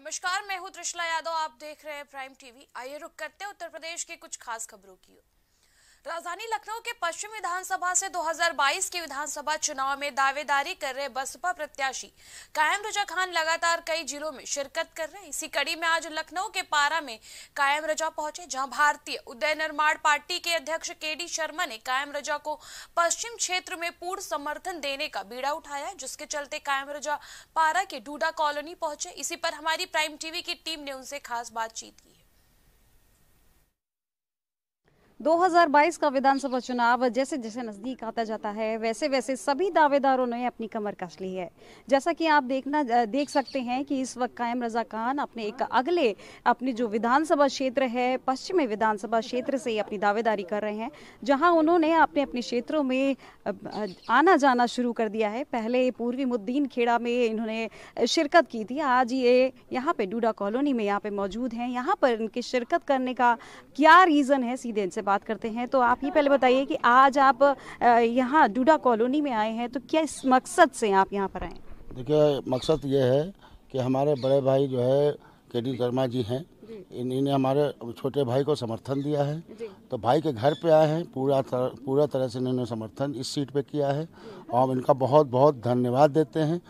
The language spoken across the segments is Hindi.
नमस्कार मैं हूं त्रिशला यादव आप देख रहे हैं प्राइम टीवी आइए रुक करते हैं उत्तर प्रदेश की कुछ खास खबरों की ओर राजधानी लखनऊ के पश्चिम विधानसभा से 2022 के विधानसभा चुनाव में दावेदारी कर रहे बसपा प्रत्याशी कायम रजा खान लगातार कई जिलों में शिरकत कर रहे इसी कड़ी में आज लखनऊ के पारा में कायम रजा पहुंचे जहां भारतीय उदय निर्माण पार्टी के अध्यक्ष के डी शर्मा ने कायम रजा को पश्चिम क्षेत्र में पूर्ण समर्थन देने का बीड़ा उठाया जिसके चलते कायम रजा पारा के डूडा कॉलोनी पहुंचे इसी पर हमारी प्राइम टीवी की टीम ने उनसे खास बातचीत की है 2022 का विधानसभा चुनाव जैसे जैसे नज़दीक आता जाता है वैसे वैसे सभी दावेदारों ने अपनी कमर कस ली है जैसा कि आप देखना देख सकते हैं कि इस वक्त कायम रजा खान अपने एक अगले अपने जो विधानसभा क्षेत्र है पश्चिमी विधानसभा क्षेत्र से ही अपनी दावेदारी कर रहे हैं जहां उन्होंने अपने अपने क्षेत्रों में आना जाना शुरू कर दिया है पहले पूर्वी मुद्दीन खेड़ा में इन्होंने शिरकत की थी आज ये यहाँ पे डूडा कॉलोनी में यहाँ पे मौजूद हैं यहाँ पर इनके शिरकत करने का क्या रीज़न है सीधे इनसे बात करते हैं तो आप ये पहले बताइए कि आज आप यहाँ डूडा कॉलोनी में आए हैं तो क्या इस मकसद से आप यहाँ पर आए देखिए मकसद ये है कि हमारे बड़े भाई जो है के डी शर्मा जी हैं ने हमारे छोटे भाई को समर्थन दिया है तो भाई के घर पे आए हैं पूरा तर, पूरा तरह से इन्होंने समर्थन इस सीट पे किया है और हम इनका बहुत बहुत धन्यवाद देते हैं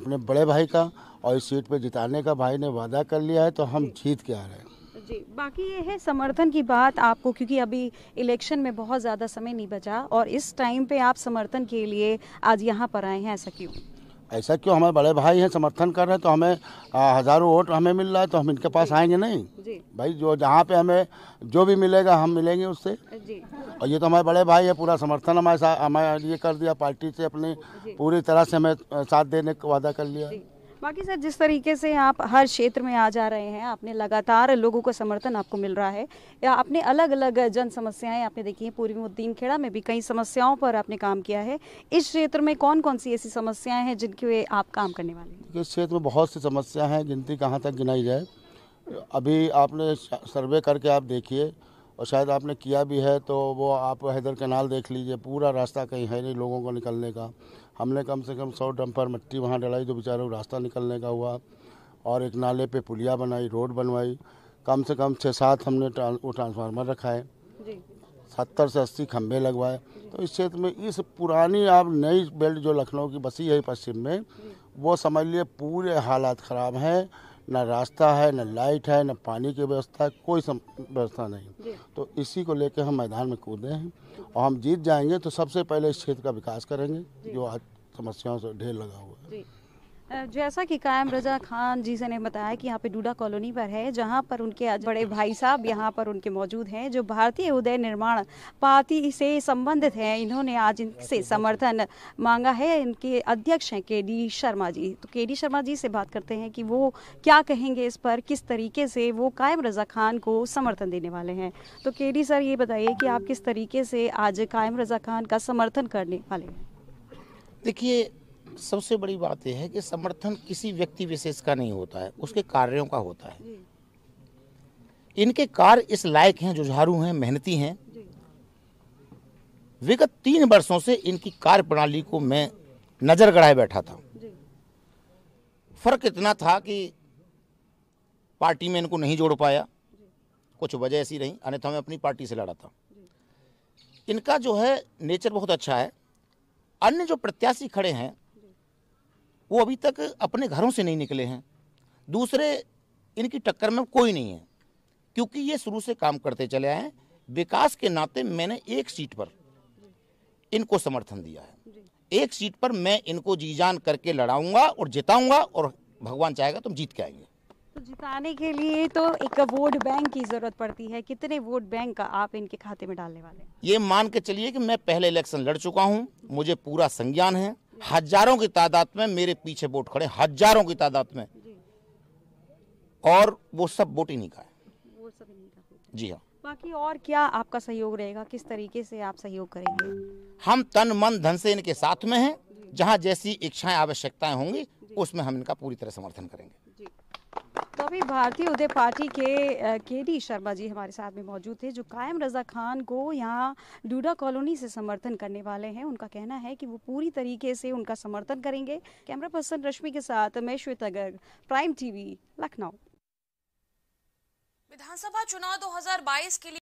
अपने बड़े भाई का और इस सीट पे जिताने का भाई ने वादा कर लिया है तो हम जीत के आ रहे हैं जी बाकी ये है समर्थन की बात आपको क्योंकि अभी इलेक्शन में बहुत ज़्यादा समय नहीं बचा और इस टाइम पे आप समर्थन के लिए आज यहाँ पर आए हैं ऐसा क्यों ऐसा क्यों हमारे बड़े भाई हैं समर्थन कर रहे हैं तो हमें हज़ारों वोट हमें मिल रहा है तो हम इनके पास आएंगे नहीं जी। भाई जो जहाँ पे हमें जो भी मिलेगा हम मिलेंगे उससे जी। और ये तो हमारे बड़े भाई है पूरा समर्थन हमारे साथ हमारे लिए कर दिया पार्टी से अपनी पूरी तरह से हमें साथ देने का वादा कर लिया बाकी सर जिस तरीके से आप हर क्षेत्र में आ जा रहे हैं आपने लगातार लोगों का समर्थन आपको मिल रहा है या आपने अलग अलग जन समस्याएं आपने देखी हैं पूर्वी उद्दीन खेड़ा में भी कई समस्याओं पर आपने काम किया है इस क्षेत्र में कौन कौन सी ऐसी समस्याएं हैं जिनके वे आप काम करने वाले हैं इस क्षेत्र में बहुत सी समस्या हैं जिनकी कहाँ तक गिनाई जाए अभी आपने सर्वे करके आप देखिए और शायद आपने किया भी है तो वो आप हैदर कनाल देख लीजिए पूरा रास्ता कहीं है नहीं लोगों को निकलने का हमने कम से कम सौ डंपर मिट्टी वहाँ डलाई जो बेचारे रास्ता निकलने का हुआ और एक नाले पे पुलिया बनाई रोड बनवाई कम से कम छः सात हमने वो ट्रांसफार्मर रखा है सत्तर से अस्सी खम्भे लगवाए तो इस क्षेत्र में इस पुरानी आप नई बेल्ट जो लखनऊ की बसी है पश्चिम में वो समझ लिए पूरे हालात ख़राब हैं ना रास्ता है ना लाइट है ना पानी की व्यवस्था है कोई व्यवस्था नहीं तो इसी को लेकर हम मैदान में कूदे हैं और हम जीत जाएंगे तो सबसे पहले इस क्षेत्र का विकास करेंगे जो आज समस्याओं से ढेर लगा हुआ है जैसा कि कायम रजा खान जी से ने बताया कि यहाँ पे डूडा कॉलोनी पर है जहाँ पर उनके आज बड़े भाई साहब यहाँ पर उनके मौजूद हैं जो भारतीय उदय निर्माण पार्टी से संबंधित हैं इन्होंने आज इनसे समर्थन मांगा है इनके अध्यक्ष हैं के डी शर्मा जी तो के डी शर्मा जी से बात करते हैं कि वो क्या कहेंगे इस पर किस तरीके से वो कायम रजा खान को समर्थन देने वाले हैं तो के डी सर ये बताइए कि आप किस तरीके से आज कायम रजा खान का समर्थन करने वाले हैं देखिए सबसे बड़ी बात यह है कि समर्थन किसी व्यक्ति विशेष का नहीं होता है उसके कार्यों का होता है इनके कार्य इस लायक हैं जुझारू हैं मेहनती हैं विगत तीन वर्षों से इनकी कार्य प्रणाली को मैं नज़र गड़ाए बैठा था फर्क इतना था कि पार्टी में इनको नहीं जोड़ पाया कुछ वजह ऐसी रही अन्यथा मैं अपनी पार्टी से लड़ा था इनका जो है नेचर बहुत अच्छा है अन्य जो प्रत्याशी खड़े हैं वो अभी तक अपने घरों से नहीं निकले हैं दूसरे इनकी टक्कर में कोई नहीं है क्योंकि ये शुरू से काम करते चले आए हैं विकास के नाते मैंने एक सीट पर इनको समर्थन दिया है एक सीट पर मैं इनको जी जान करके लड़ाऊंगा और जिताऊंगा और भगवान चाहेगा तुम जीत के आएंगे तो जिताने के लिए तो एक वोट बैंक की जरूरत पड़ती है कितने वोट बैंक का आप इनके खाते में डालने वाले हैं ये मान के चलिए कि मैं पहले इलेक्शन लड़ चुका हूँ मुझे पूरा संज्ञान है हजारों की तादाद में मेरे पीछे वोट खड़े हजारों की तादाद में और वो सब वोट इन्हीं का है जी हाँ बाकी और क्या आपका सहयोग रहेगा किस तरीके से आप सहयोग करेंगे हम तन मन धन से इनके साथ में हैं जहाँ जैसी इच्छाएं आवश्यकताएं होंगी उसमें हम इनका पूरी तरह समर्थन करेंगे तो अभी भारतीय उदय पार्टी के के डी शर्मा जी हमारे साथ में मौजूद थे जो कायम रजा खान को यहाँ डूडा कॉलोनी से समर्थन करने वाले हैं उनका कहना है कि वो पूरी तरीके से उनका समर्थन करेंगे कैमरा पर्सन रश्मि के साथ मैं श्वेता गर्ग प्राइम टीवी लखनऊ विधानसभा चुनाव 2022 के लिए